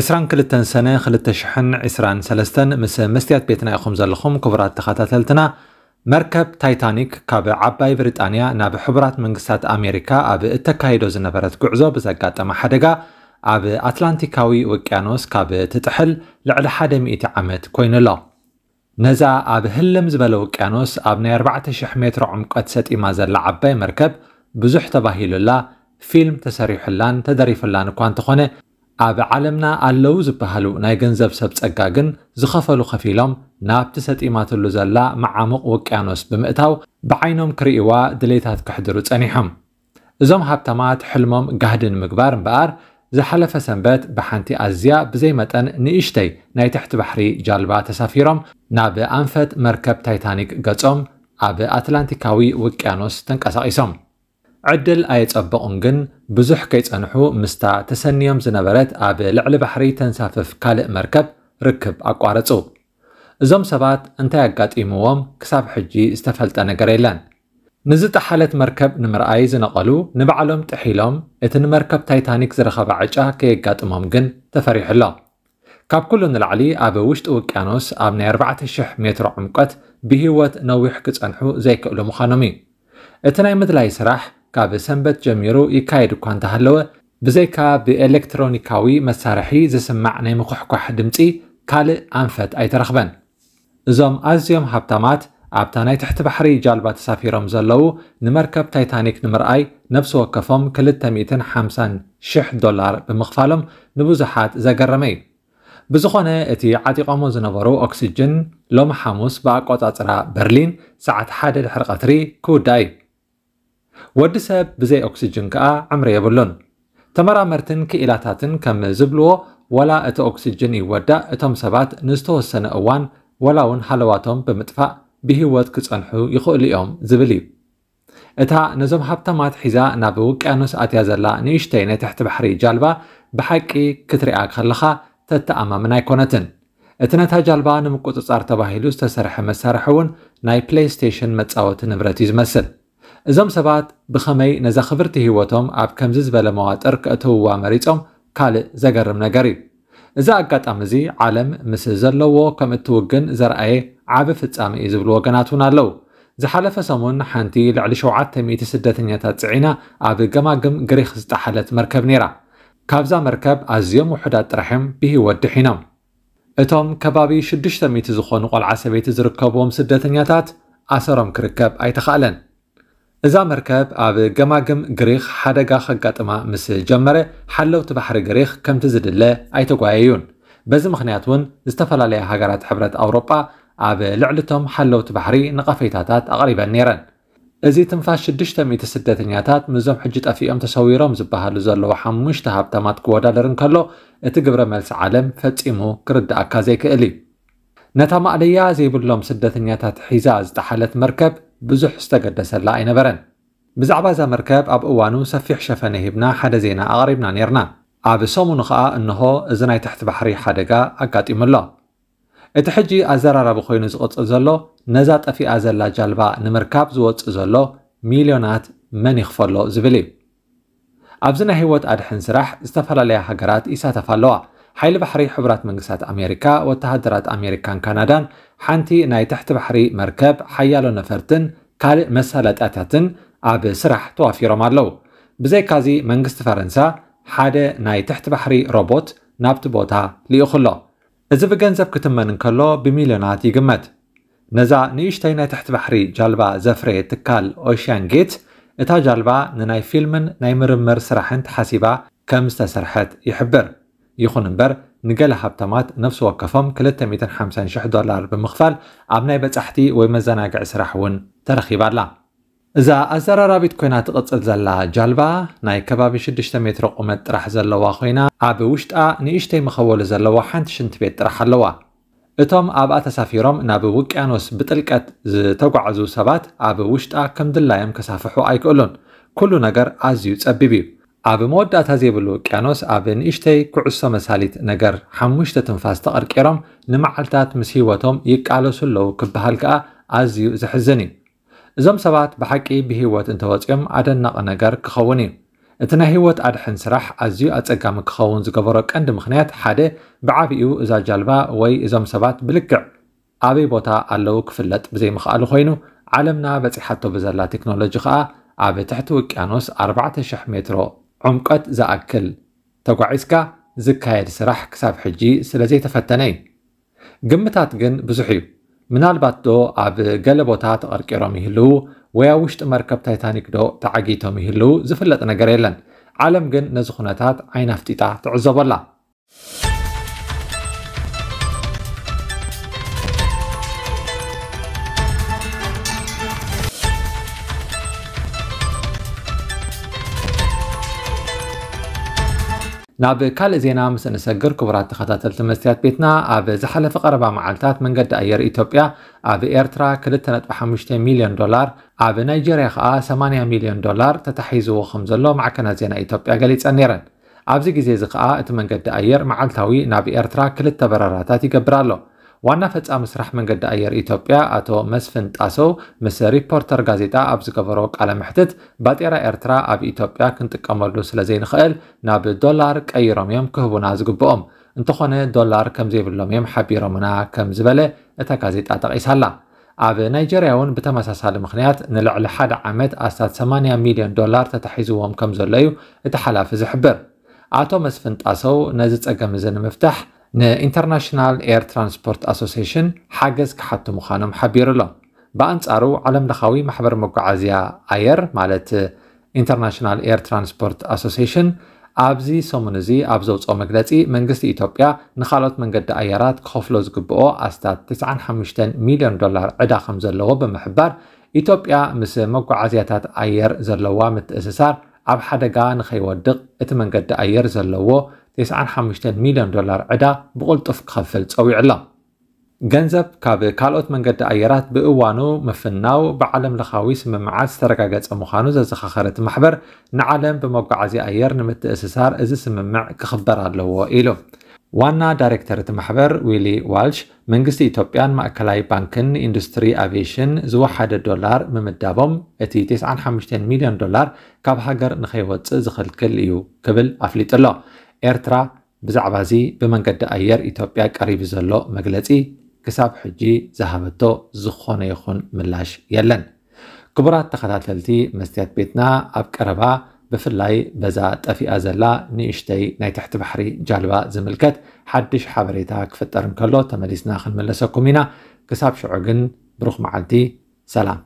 اسران كلتن سنة خلت شحن اسران سلستن مس مستيات بيتنا يخم زلخم كبرات تخاتلتنا مركب تايتانيك كاب عباي بريطانيا ناب حبرات منግስታት أمريكا أب اتكايدو زنبرت قعزو بزقاتم حدقا أب أتلانتيكاوي وكيانوس كاب تتحل لعل حدا مئة عمد كوين الله نزا أب هلم زبل وكيانوس أب ناي 4000 متر عمق عمقت ستئما زل عباي مركب بزح تباهيلو لا فيلم اللان تدريف اللان كوانتخونه ኣብ ዓለምና ኣለዉ ዝበሃሉ ናይ ገንዘብ ሰብ ፀጋ ግን ዝኸፈሉ ከፊሎም ናብቲ ሰጢማትሉ ዘላ መዓሙቕ ውቅያኖስ ብምእታው ብዓይኖም ክርእይዋ ድሌታት ክሕድሩ ጸኒሖም እዞም ሃብታማት ሕልሞም ጋህዲ ንምግባር እምበኣር ዝሓለፈ ሰንበት ብሓንቲ ኣዝያ ብዘይመጠን ንእሽተይ ናይ ትሕቲ ባሕሪ ጃልባ ተሳፊሮም ናብ ኣንፈት መርከብ ታይታኒክ ገጾም ኣብ ኣትላንቲካዊ ውቅያኖስ ተንቀሳቒሶም عدل آيات أبقونجن بزح كيت أنحو مستا تسنيم زنبرت أب لعل بحري تنسافف كالئ مركب ركب أقوارتو زم سبات أنت أجات إيموام كساب حجي استفلت أنا جريلان نزت حالة مركب نمر نمرأي زنقلو نبعلهم تحيلهم إتن مركب تايتانيك زرخب عجا كي أجات أمامجن تفريح الله كاب كل نلعلي أب وشت أوكيانوس أب نير بعت الشح متر عمقت بهوت نويح كيت أنحو زي كألو مخانمي إتناي مدلاي سراح ካብ ሰንበት ጀሚሩ ይካየድ እኳ እንተሃለወ ብዘይካ ብኤሌክትሮኒካዊ መሳርሒ ዝስማዕ ናይ ምኩሕኳሕ ድምፂ ካልእ ኣንፈት ኣይተረኽበን እዞም ኣዝዮም ሃብታማት ኣብታ ናይ ትሕቲ ባሕሪ ጃልባ ተሳፊሮም ዘለዉ ንመርከብ ታይታኒክ ንምርኣይ ነብሲ ወከፎም 250,000 ዶላር ብምኽፋሎም ንብዙሓት ዘገረመ እዩ ብዝኾነ እቲ ዓጢቖሞ ዝነበሩ ኦክሲጅን ሎሚ ሓሙስ ብኣቆፃፅራ በርሊን ሰዓት ሓደ ድሕሪ ቀትሪ ክውዳእ እዩ ወዲ ሰብ ብዘይ ኦክሲጅን ከዓ ዕምሪ የብሉን ተመራመርትን ክኢላታትን ከም ዝብልዎ ወላ እቲ ኦክሲጅን ይወዳእ እቶም ሰባት ንዝተወሰነ እዋን ወላ እውን ሃለዋቶም ብምጥፋእ ብሂወት ክጸንሑ ይኽእሉ እዮም ዝብል እዩ እታ ነዞም ሃብተማት ሒዛ ናብ ውቅያኖስ ኣትያ ዘላ ንእሽተይ ናይ ትሕቲ ባሕሪ ጃልባ ብሓቂ ክትርያ ከለኻ ተተኣማምን ኣይኮነትን እቲ ነታ ጃልባ ንምቁፅጻር ተባሂሉ ዝተሰርሐ መሳርሒ እውን ናይ ፕሌይስቴሽን መጻወቲ ንብረት እዩ ዝመስል እዞም ሰባት ብኸመይ ነዛ ክብርቲ ህይወቶም ኣብ ከምዚ ዝበለ መዋጥር ክእትውዋ መሪፆም ካልእ ዘገርም ነገር እዩ እዚ ኣጋጣሚ እዚ ዓለም ምስ ዘለዎ ከም እትውግን ዘርኣየ ዓብ ፍጻሚ እዩ ዝብሉ ወገናት እውን ኣለዉ ዝሓለፈ ሰሙን ሓንቲ ልዕሊ 700 ስደተኛታት ፅዒና ኣብ ገማግም ግሪክ ዝተሓለት መርከብ ነይራ ካብዛ መርከብ ኣዝዮም ውሑዳት ጥራሕም ብሂወት ድሒኖም እቶም ከባቢ 600 ዝኾኑ ቆልዓ ሰበይቲ ዝርከብዎም ስደተኛታት ኣሰሮም ክርከብ ኣይተኻእለን እዛ መርከብ ኣብ ገማግም ግሪክ ሓደጋ ከጋጥማ ምስ ጀመረ ሓለውቲ ባሕሪ ግሪክ ከምቲ ዝድለ ኣይተጓየዩን በዚ ምክንያት እውን ዝተፈላለየ ሃገራት ሕብረት ኣውሮጳ ኣብ ልዕሊ እቶም ሓለውቲ ባሕሪ ንቐፈይታታት ኣቕሪበን ነይረን እዚ ትንፋስ 600 ስደተኛታት ምዞም ሕጂ ጠፊኦም ተሰዊሮም ዝበሃሉ ዘለዉ ሓሙሽተ ሃብተማት ክወዳደር እንከሎ እቲ ግብረ መልሲ ዓለም ፈጺሙ ክርዳእካ ዘይክእል እዩ ነታ ማእለያ ዘይብሎም ስደተኛታት ሒዛ ዝተሓለት መርከብ ብዙሕ ዝተገደሰላ ኣይነበረን ብዛዕባ እዛ መርከብ ኣብ እዋኑ ሰፊሕ ሸፈነ ሂብና ሓደ ዜና ኣቕሪብና ነርና ኣብ ሰሙኑ ከዓ እንሆ እዚ ናይ ታሕቲ ባሕሪ ሓደጋ ኣጋጢሙሎ እቲ ሕጂ ኣዘራረቢ ኮይኑ ዝቕፅል ዘሎ ነዛ ጠፊኣ ዘላ ጃልባ ንምርካብ ዝወፅእ ዘሎ ሚልዮናት መን ይኽፈሎ ዝብል እዩ ኣብዚ ናይ ህይወት ኣድሕን ስራሕ ዝተፈላለያ ሃገራት ይሳተፋ ኣለዋ ሓይሊ ባሕሪ ሕቡራት መንግስታት ኣሜሪካ ወተሃደራት ኣሜሪካን ካናዳን ሓንቲ ናይ ታሕቲ ባሕሪ መርከብ ሓያሎ ነፈርትን ካልእ መሳለጥያታትን ኣብ ስራሕ ተዋፊሮም ኣለዉ ብዘይካዚ መንግስቲ ፈረንሳ ሓደ ናይ ትሕቲ ባሕሪ ሮቦት ናብቲ ቦታ ልኢኹሎ እዚ ብገንዘብ ክትመን እንከሎ ብሚልዮናት ይግመት ነዛ ንእሽተይ ናይ ትሕቲ ባሕሪ ጃልባ ዘፍረየ ትካል ኦሽያን ጌት እታ ጃልባ ንናይ ፊልምን ናይ ምርምር ስራሕን ተሓሲባ ከም ዝተሰርሐት ይሕብር ይኹን እምበር ንገለ ሃብታማት ነፍሲ ወከፎም 250 ዶላር ብምኽፋል ኣብ ናይ በጻሕቲ ወይ መዘናግዒ ስራሕ እውን ተረኺባ ኣላ እዛ ኣዘራራቢት ኮይና ትቕፅል ዘላ ጃልባ ናይ ከባቢ 6 ሜትሮ ቁመት ጥራሕ ዘለዋ ኮይና ኣብ ውሽጣ ንእሽተይ መኸወሉ ዘለዋ ሓንቲ ሽንቲ ቤት ጥራሕ ኣለዋ እቶም ኣብኣ ተሳፊሮም ናብ ውቅያኖስ ብጥልቀት ዝተጓዕዙ ሰባት ኣብ ውሽጣ ከም ድላዮም ከሳፍሑ ኣይክእሉን ኩሉ ነገር ኣዝዩ ጸቢብ እዩ ኣብ መወዳእታ ዘይብሉ ውቅያኖስ ኣብ ንእሽተይ ኩዕሶ መሳሊት ነገር ሓሙሽተ ትንፋስ ተቐርቂሮም ንመዓልታት ምስ ሂወቶም ይቃለሱ ኣለዉ ክበሃል ከዓ ኣዝዩ ዝሕዝን እዩ እዞም ሰባት ብሓቂ ብሂወት እንተወፂኦም ኣደናቐ ነገር ክኸውን እዩ እቲ ናይ ህይወት ኣድሕን ስራሕ ኣዝዩ ኣፀጋሚ ክኸውን ዝገበሮ ቀንዲ ምክንያት ሓደ ብዓብኡ እዛ ጃልባ ወይ እዞም ሰባት ብልክዕ ኣበይ ቦታ ኣለዉ ክፍለጥ ብዘይምኽኣሉ ኮይኑ ዓለምና በፂሓቶ ብዘላ ቴክኖሎጂ ከዓ ኣብ ትሕቲ ውቅያኖስ 4000 ሜትሮ ዕምቀት ዝኣክል ተጓዒዝካ ዝካየድ ስራሕ ክሳብ ሕጂ ስለ ዘይተፈተነ እዩ ግምታት ግን ብዙሕ እዩ ምናልባት ዶ ኣብ ገለ ቦታ ተቐርቂሮም ይህልው ወይ ኣብ ውሽጢ መርከብ ታይታኒክ ዶ ተዓጊቶም ይህልው ዝፍለጥ ነገር የለን ዓለም ግን ነዚ ኩነታት ዓይናፍጢጣ ትዕዘበላ ناب كل زينا مس نسجر كبرات تخطات التمسيات بيتنا أب زحل فقرة مع علتات من قد أير إيطوبيا أب إيرترا كل تنت مليون دولار أب نيجيريا خا ثمانية مليون دولار تتحيزو خمسة لو مع كنا زينا إيطوبيا قليت أنيرن أبزي جزيز خا إت من قد أير مع التوي ناب إيرترا كل تبرراتاتي وانا فتاة مسرح من قد اير ايتوبيا اتو مسفن تاسو مس ريبورتر غازيتا ابزقبروك على محتد باتيرا ايرترا اب ايتوبيا كنت قمردو سلزين خيل ناب دولار كاي روميام كهبونا زقبوهم انتخونه دولار كم زيب اللوميام حبي رومنا كم زبالة اتا غازيتا تقيس هلا اب نيجيريا اون بتمسا سال مخنيات نلعل حد استاد 8 مليون دولار تتحيزوهم كم زليو اتحلاف زحبر اتو مسفن تاسو نزيت اقام زين مفتح ንኢንተርናሽናል ኤር ትራንስፖርት ኣሶሴሽን ሓገዝ ክሓቱ ምዃኖም ሓቢሩ ኣሎም ብኣንጻሩ ዓለም ለኻዊ ማሕበር መጓዓዝያ ኣየር ማለት ኢንተርናሽናል ኤር ትራንስፖርት ኣሶሴሽን ኣብዚ ሰሙን እዚ ኣብ ዘውፅኦ መግለፂ መንግስቲ ኢትዮጵያ ንካልኦት መንገዲ ኣየራት ክኸፍሎ ዝግብኦ ኣስታት 95 ሚልዮን ዶላር ዕዳ ከም ዘለዎ ብምሕባር ኢትዮጵያ ምስ መጓዓዝያታት ኣየር ዘለዋ ምትእስሳር ኣብ ሓደጋ ንኸይወድቕ እቲ መንገዲ ኣየር ዘለዎ 95 ሚልዮን ዶላር ዕዳ ብቕልጡፍ ክኸፍል ፀዊዕላ ገንዘብ ካብ ካልኦት መንገዲ ኣየራት ብእዋኑ ምፍናው ብዓለም ለኻዊ ስምምዓት ዝተረጋገፀ ምዃኑ ዘዘኻኸረት ማሕበር ንዓለም ብመጓዓዚ ኣየር ንምትእስሳር እዚ ስምምዕ ክኽበር ኣለዎ ኢሉ ዋና ዳይሬክተር እቲ ማሕበር ዊሊ ዋልሽ መንግስቲ ኢትዮጵያን ማእከላይ ባንክን ኢንዱስትሪ ኣቪሽን ዝወሓደ ዶላር ምምዳቦም እቲ 95 ሚልዮን ዶላር ካብ ሃገር ንኸይወፅእ ዝኽልክል እዩ ክብል ኣፍሊጡ ኣሎ ኤርትራ ብዛዕባ እዚ ብመንገዲ ኣየር ኢትዮጵያ ቀሪቡ ዘሎ መግለፂ ክሳብ ሕጂ ዝሃበቶ ዝኾነ ይኹን ምላሽ የለን ክቡራት ተኸታተልቲ መስትያት ቤትና ኣብ ቀረባ ብፍላይ በዛ ጠፊኣ ዘላ ንእሽተይ ናይ ትሕቲ ባሕሪ ጃልባ ዝምልከት ሓድሽ ሓበሬታ ክፍጠር እንከሎ ተመሊስና ክንመለሰኩም ኢና ክሳብ ሽዑ ግን ብሩኽ መዓልቲ ሰላም